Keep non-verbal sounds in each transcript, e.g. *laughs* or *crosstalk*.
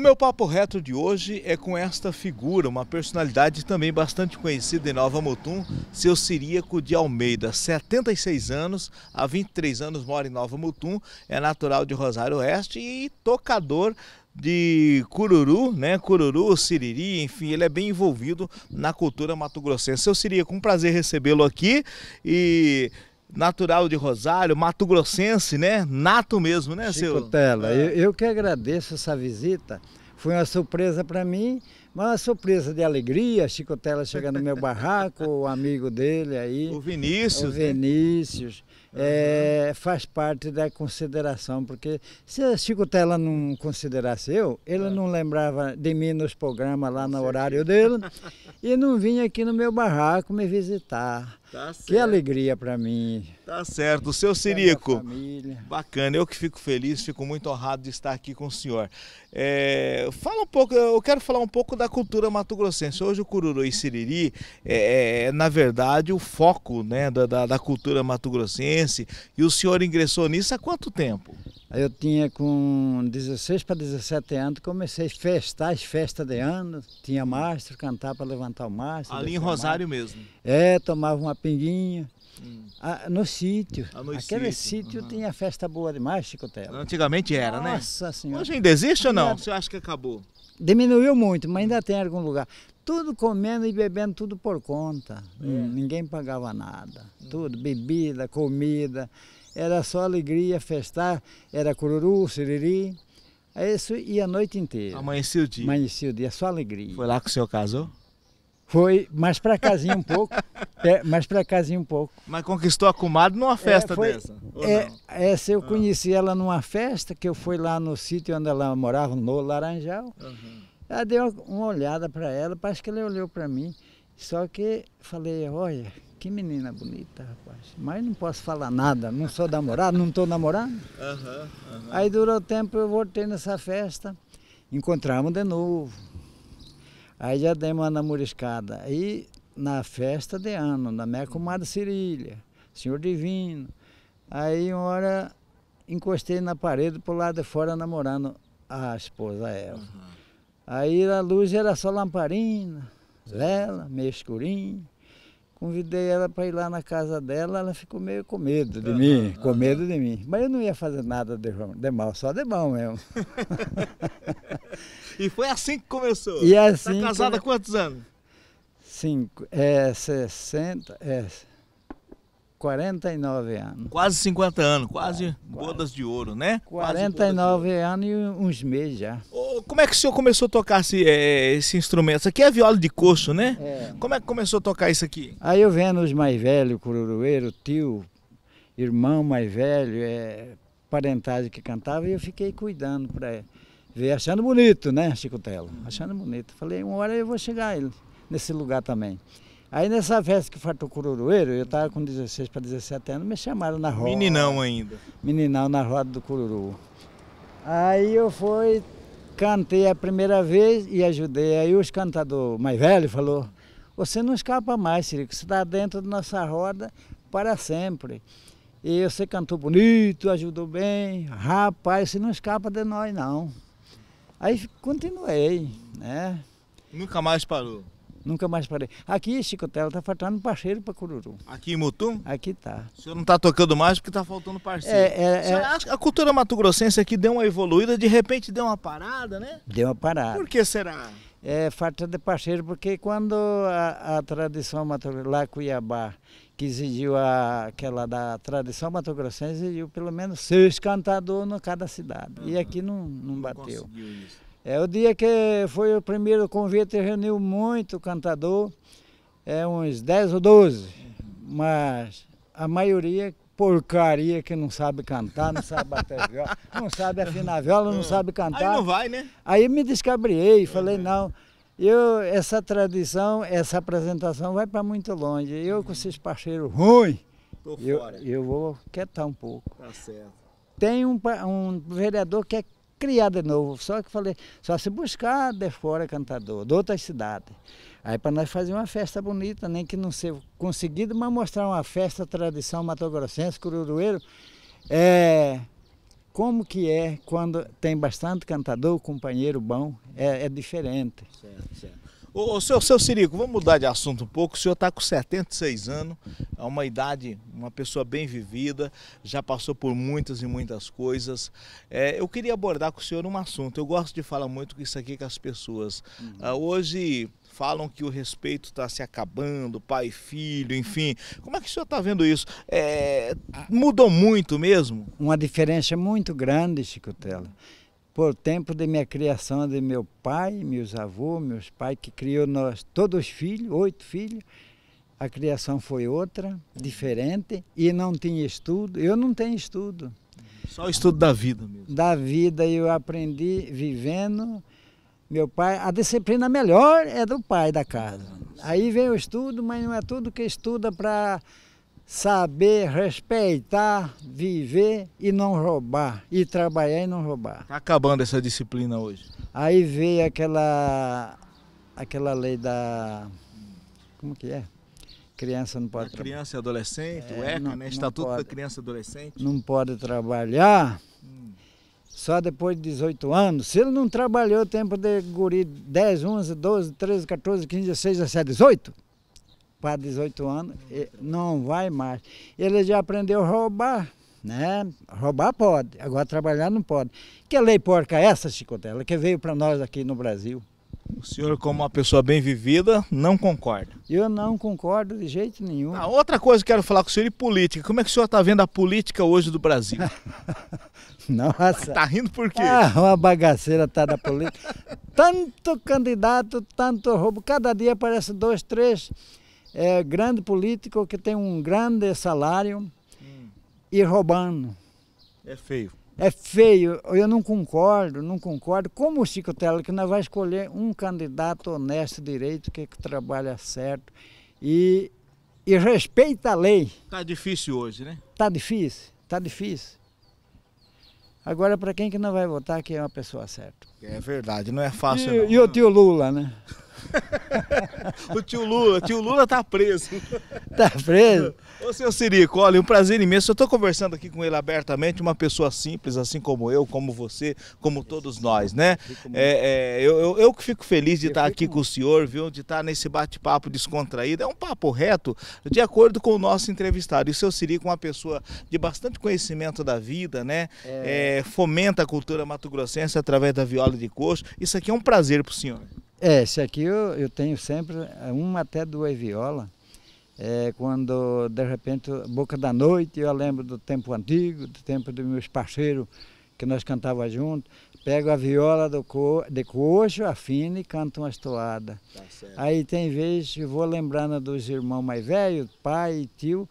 meu papo reto de hoje é com esta figura, uma personalidade também bastante conhecida em Nova Mutum, seu Siríaco de Almeida, 76 anos, há 23 anos mora em Nova Mutum, é natural de Rosário Oeste e tocador de cururu, né? Cururu, siriri, enfim, ele é bem envolvido na cultura mato-grossense. Seu Siríaco, um prazer recebê-lo aqui e natural de Rosário, Mato Grossense, né? Nato mesmo, né, Chico seu? Tela, é. eu, eu que agradeço essa visita. Foi uma surpresa para mim, mas uma surpresa de alegria. Chico Tela chegando no meu barraco, o amigo dele aí. O Vinícius. O né? Vinícius. Né? é, faz parte da consideração, porque se a Chicotela não considerasse eu, ele é. não lembrava de mim nos programas lá no horário dele *laughs* e não vinha aqui no meu barraco me visitar. Tá que alegria para mim. Tá certo, seu Sirico. Bacana, eu que fico feliz, fico muito honrado de estar aqui com o senhor. É, fala um pouco, eu quero falar um pouco da cultura mato-grossense. Hoje o cururu e siriri é, é na verdade o foco né, da, da, da cultura mato-grossense e o senhor ingressou nisso há quanto tempo? Eu tinha com 16 para 17 anos, comecei a festar, as festas de ano, tinha mastro, cantar para levantar o mastro. Ali em Rosário mesmo? É, tomava uma pinguinha. Hum. Ah, no sítio. Ah, no Aquele sítio, uhum. tinha festa boa demais, Tela. Antigamente era, Nossa né? Nossa Senhora. Hoje ainda existe ou não? Ainda... Você acha que acabou? Diminuiu muito, mas ainda tem algum lugar tudo comendo e bebendo tudo por conta. É. Hum, ninguém pagava nada. Hum. Tudo, bebida, comida. Era só alegria, festar, era cururu, siriri. Isso ia a noite inteira. Amanhecia o dia. Amanhecia o dia, só alegria. Foi lá que o senhor casou? Foi, mas para casinha um pouco. *laughs* É, mas para casinha um pouco. Mas conquistou a comadre numa é, festa é, foi, dessa? É, essa eu ah. conheci ela numa festa que eu fui lá no sítio onde ela morava, no Laranjal. Uhum. Eu dei uma olhada para ela, parece que ela olhou para mim. Só que falei, olha, que menina bonita, rapaz. Mas não posso falar nada, não sou namorado, não estou namorando. Uhum, uhum. Aí durou o tempo, eu voltei nessa festa, encontramos de novo. Aí já dei uma namoriscada. Aí na festa de ano, na minha comadre Cirilha, Senhor Divino. Aí uma hora encostei na parede, pro lado de fora, namorando a esposa, ela. Uhum. Aí a luz era só lamparina, vela, meio escurinho. Convidei ela para ir lá na casa dela, ela ficou meio com medo de mim, com medo de mim. Mas eu não ia fazer nada de, de mal, só de mal mesmo. *laughs* e foi assim que começou? E é assim tá casada há quantos anos? Cinco, é, 60, é, 49 anos. Quase 50 anos, quase, é, né? quase bodas de ouro, né? 49 ouro. anos e uns meses já. Como é que o senhor começou a tocar esse, é, esse instrumento? Isso aqui é viola de coxo, né? É. Como é que começou a tocar isso aqui? Aí eu vendo os mais velhos, cururueiro, tio, irmão mais velho, é, parentagem que cantava, e eu fiquei cuidando para ver, achando bonito, né, chico Telo? Uhum. Achando bonito. Falei, uma hora eu vou chegar nesse lugar também. Aí nessa festa que fartou Cururueiro, eu estava com 16 para 17 anos, me chamaram na roda. Meninão ainda. Meninão na roda do Cururu. Aí eu fui, Cantei a primeira vez e ajudei. Aí os cantadores mais velho falou: Você não escapa mais, Cirico, você está dentro da nossa roda para sempre. E você cantou bonito, ajudou bem. Rapaz, você não escapa de nós, não. Aí continuei, né? Nunca mais parou? Nunca mais parei. Aqui, Chicotela, está faltando parceiro para Cururu. Aqui em Mutum? Aqui tá. O senhor não está tocando mais porque está faltando parceiro. É, é, é... A cultura mato-grossense aqui deu uma evoluída, de repente deu uma parada, né? Deu uma parada. Por que será? É falta de parceiro, porque quando a, a tradição mato-grossense, lá Cuiabá, que exigiu a, aquela da tradição mato-grossense, exigiu pelo menos seis cantadores em cada cidade. Uhum. E aqui não, não, não bateu. Conseguiu isso. É o dia que foi o primeiro convite, reuniu muito cantador, é uns 10 ou 12, mas a maioria porcaria que não sabe cantar, não sabe bater *laughs* viola, não sabe afinar viola, não hum. sabe cantar. Aí não vai, né? Aí me descabriei, falei, é. não, eu, essa tradição, essa apresentação vai para muito longe. Eu com esses parceiros ruins, eu, eu vou quietar um pouco. Tá certo. Tem um, um vereador que é criar de novo. Só que falei, só se buscar de fora cantador, de outras cidades. Aí para nós fazer uma festa bonita, nem que não seja conseguido, mas mostrar uma festa tradição matogrossense, cururueiro, é, como que é quando tem bastante cantador, companheiro bom, é, é diferente. Certo, certo. Ô, ô, seu, seu Cirico, vamos mudar de assunto um pouco. O senhor está com 76 anos, é uma idade, uma pessoa bem vivida, já passou por muitas e muitas coisas. É, eu queria abordar com o senhor um assunto. Eu gosto de falar muito isso aqui com as pessoas. Uhum. Ah, hoje falam que o respeito está se acabando, pai e filho, enfim. Como é que o senhor está vendo isso? É, mudou muito mesmo? Uma diferença muito grande, Chicotela. Uhum por tempo de minha criação de meu pai, meus avós, meus pais, que criou nós, todos os filhos, oito filhos, a criação foi outra, diferente, e não tinha estudo. Eu não tenho estudo. Só estudo da vida mesmo. Da vida eu aprendi vivendo. Meu pai, a disciplina melhor é do pai da casa. Aí vem o estudo, mas não é tudo que estuda para saber respeitar, viver e não roubar, e trabalhar e não roubar. Está acabando essa disciplina hoje. Aí veio aquela aquela lei da como que é? Criança não pode trabalhar. Criança e adolescente, é, o ECA, não, né? Estatuto pode, da Criança e Adolescente. Não pode trabalhar hum. só depois de 18 anos. Se ele não trabalhou o tempo de guri 10, 11, 12, 13, 14, 15, 16, 17, 18, para 18 anos, não vai mais. Ele já aprendeu a roubar, né? Roubar pode, agora trabalhar não pode. Que lei porca é essa, Chicotela, que veio para nós aqui no Brasil? O senhor, como uma pessoa bem vivida, não concorda? Eu não concordo de jeito nenhum. Ah, outra coisa que eu quero falar com o senhor é política. Como é que o senhor está vendo a política hoje do Brasil? *laughs* Nossa. está rindo por quê? Ah, uma bagaceira tá da política. *laughs* tanto candidato, tanto roubo. Cada dia aparece dois, três é, grande político que tem um grande salário hum. e roubando. É feio. É feio, eu não concordo, não concordo. Como o Chico Telo, que nós vamos escolher um candidato honesto, direito, que, que trabalha certo e, e respeita a lei. Tá difícil hoje, né? Tá difícil, tá difícil. Agora, para quem que não vai votar, que é uma pessoa certa. É verdade, não é fácil. E, não, e o né? tio Lula, né? *laughs* o tio Lula, tio Lula tá preso. Tá preso? Ô, seu Sirico, olha, é um prazer imenso. Eu estou conversando aqui com ele abertamente, uma pessoa simples, assim como eu, como você, como todos nós, né? É, é, eu, eu, eu, que fico feliz de estar aqui com o senhor, viu? De estar nesse bate-papo descontraído. É um papo reto, de acordo com o nosso entrevistado. E o seu Sirico uma pessoa de bastante conhecimento da vida, né? É, é fomenta a cultura mato-grossense através da viola de coxo. Isso aqui é um prazer para o senhor. É, esse aqui eu, eu tenho sempre é uma até duas violas. É, quando de repente, boca da noite, eu lembro do tempo antigo, do tempo dos meus parceiros que nós cantava junto, pego a viola do co, de coxo, afino e canto umas toadas. Tá aí tem vezes eu vou lembrando dos irmãos mais velhos, pai e tio,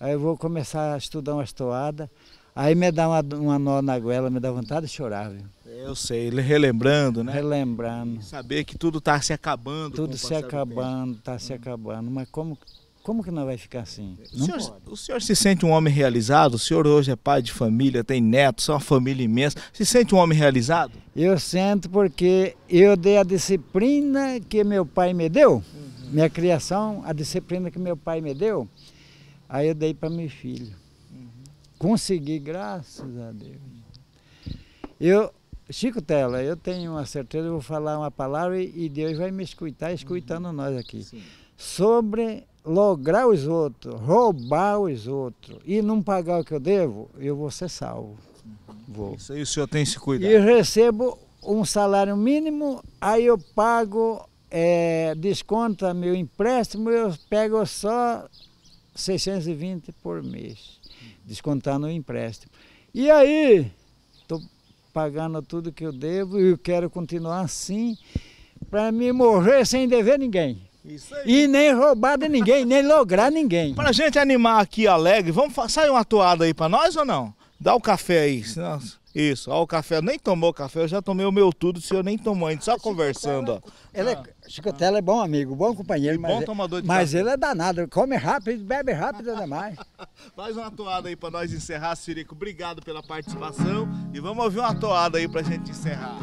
aí eu vou começar a estudar umas toadas. Aí me dá uma, uma nó na goela, me dá vontade de chorar, viu? Eu sei, relembrando, né? Relembrando. saber que tudo está se acabando. Tudo se acabando, está se hum. acabando. Mas como, como que não vai ficar assim? O senhor, o senhor, se sente um homem realizado? O senhor hoje é pai de família, tem netos, é uma família imensa. Se sente um homem realizado? Eu sinto porque eu dei a disciplina que meu pai me deu. Uhum. Minha criação, a disciplina que meu pai me deu, aí eu dei para meu filho. Consegui, graças a Deus. Eu, Chico Tela, eu tenho uma certeza, eu vou falar uma palavra e Deus vai me escutar, escutando uhum. nós aqui. Sim. Sobre lograr os outros, roubar os outros e não pagar o que eu devo, eu vou ser salvo. Uhum. Vou. Isso aí o senhor tem se cuidado. E recebo um salário mínimo, aí eu pago, é, desconta meu empréstimo, eu pego só 620 por mês descontar no empréstimo. E aí, estou pagando tudo que eu devo e eu quero continuar assim para me morrer sem dever ninguém. E nem roubar de ninguém, nem lograr ninguém. Para gente animar aqui alegre, vamos sair uma toada aí para nós ou não? Dá o café aí. Isso, ó, o café. Nem tomou café, eu já tomei o meu tudo, o senhor nem tomou ainda, só conversando. Ó. É ele é, Chicotela é bom amigo, bom companheiro, e mas, bom é- tomador de mas café. ele é danado, come rápido, bebe rápido demais. *laughs* Mais uma toada aí para nós encerrar, Sirico. Obrigado pela participação e vamos ouvir uma toada aí para gente encerrar.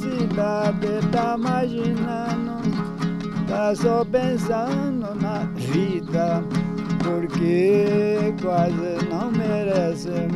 cidade tá imaginando, tá só pensando na vida, porque quase não merece